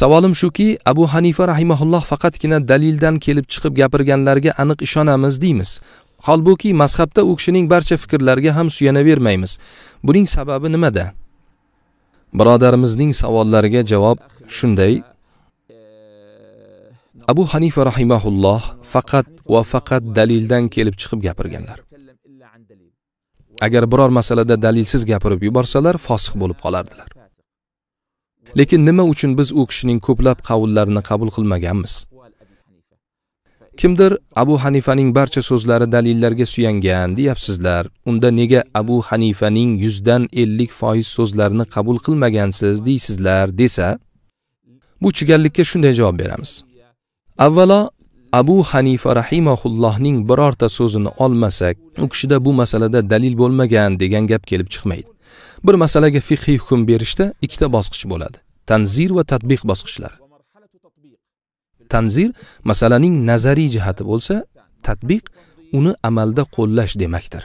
Savolim shuki, Abu Hanifa rahimahulloh faqatgina dalildan kelib chiqib gapirganlarga aniq ishonamiz deymiz. Holbuki mazhabda u kishining barcha fikrlariga ham suyanavermaymiz. Buning sababi nimada? Birodarimizning savollariga javob shunday: Abu Hanifa rahimahulloh faqat va faqat dalildan kelib chiqib gapirganlar. Agar biror masalada dalilsiz gapirib yuborsalar, fosiq bo'lib qolardilar. lekin nima uchun biz u kishining ko'plab qavullarini qabul qilmaganmiz kimdir abu hanifaning barcha so'zlari dalillarga suyangan deyapsizlar unda nega abu hanifaning yuzdan ellik foiz so'zlarini qabul qilmagansiz deysizlar desa bu chigallikka shunday javob beramiz avvalo abu hanifa rahimaullohning birorta so'zini olmasak u kishida bu masalada dalil bo'lmagan degan gap kelib chiqmaydi bir masalaga fiqhiy hukm berishda ikkita bosqich bo'ladi tanzir va tadbiq bosqichlari tanzir masalaning nazariy jihati bo'lsa tadbiq uni amalda qo'llash demakdir